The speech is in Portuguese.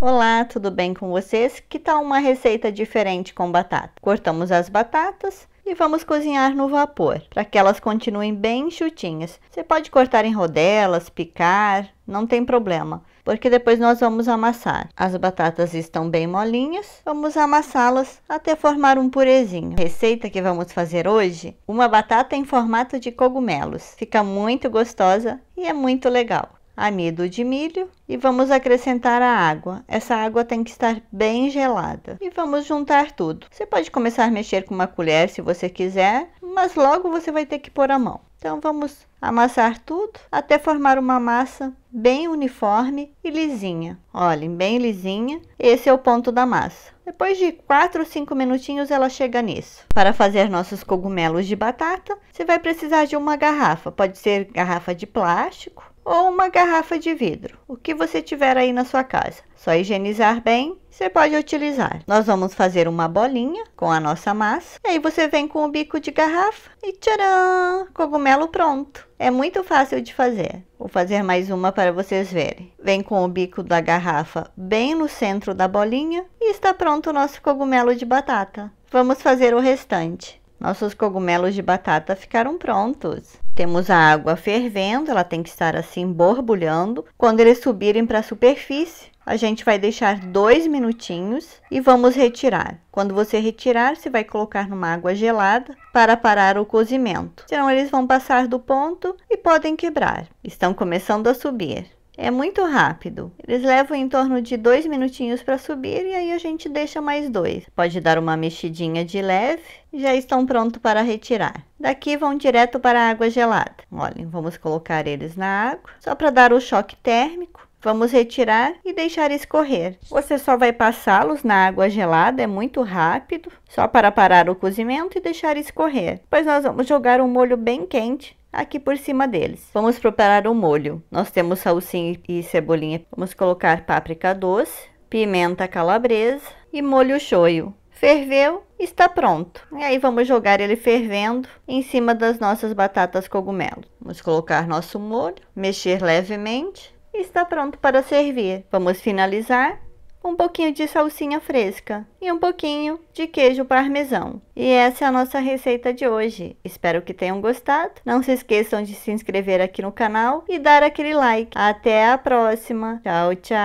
Olá, tudo bem com vocês? Que tal uma receita diferente com batata? Cortamos as batatas e vamos cozinhar no vapor, para que elas continuem bem enxutinhas. Você pode cortar em rodelas, picar, não tem problema, porque depois nós vamos amassar. As batatas estão bem molinhas, vamos amassá-las até formar um purezinho. receita que vamos fazer hoje, uma batata em formato de cogumelos. Fica muito gostosa e é muito legal amido de milho e vamos acrescentar a água. Essa água tem que estar bem gelada. E vamos juntar tudo. Você pode começar a mexer com uma colher se você quiser, mas logo você vai ter que pôr a mão. Então vamos amassar tudo até formar uma massa bem uniforme e lisinha. Olhem, bem lisinha. Esse é o ponto da massa. Depois de 4 ou 5 minutinhos ela chega nisso. Para fazer nossos cogumelos de batata, você vai precisar de uma garrafa. Pode ser garrafa de plástico ou uma garrafa de vidro, o que você tiver aí na sua casa. Só higienizar bem, você pode utilizar. Nós vamos fazer uma bolinha com a nossa massa, e aí você vem com o bico de garrafa e tcharam! Cogumelo pronto! É muito fácil de fazer. Vou fazer mais uma para vocês verem. Vem com o bico da garrafa bem no centro da bolinha e está pronto o nosso cogumelo de batata. Vamos fazer o restante. Nossos cogumelos de batata ficaram prontos. Temos a água fervendo, ela tem que estar assim borbulhando. Quando eles subirem para a superfície, a gente vai deixar dois minutinhos e vamos retirar. Quando você retirar, você vai colocar numa água gelada para parar o cozimento. Senão eles vão passar do ponto e podem quebrar. Estão começando a subir. É muito rápido. Eles levam em torno de dois minutinhos para subir e aí a gente deixa mais dois. Pode dar uma mexidinha de leve. Já estão prontos para retirar. Daqui vão direto para a água gelada. Olhem, vamos colocar eles na água só para dar o choque térmico. Vamos retirar e deixar escorrer. Você só vai passá-los na água gelada, é muito rápido, só para parar o cozimento e deixar escorrer. Depois nós vamos jogar um molho bem quente aqui por cima deles. Vamos preparar o molho. Nós temos salsinha e cebolinha. Vamos colocar páprica doce, pimenta calabresa e molho shoyu. Ferveu, está pronto. E aí vamos jogar ele fervendo em cima das nossas batatas cogumelo. Vamos colocar nosso molho, mexer levemente e está pronto para servir. Vamos finalizar um pouquinho de salsinha fresca e um pouquinho de queijo parmesão. E essa é a nossa receita de hoje. Espero que tenham gostado. Não se esqueçam de se inscrever aqui no canal e dar aquele like. Até a próxima. Tchau, tchau.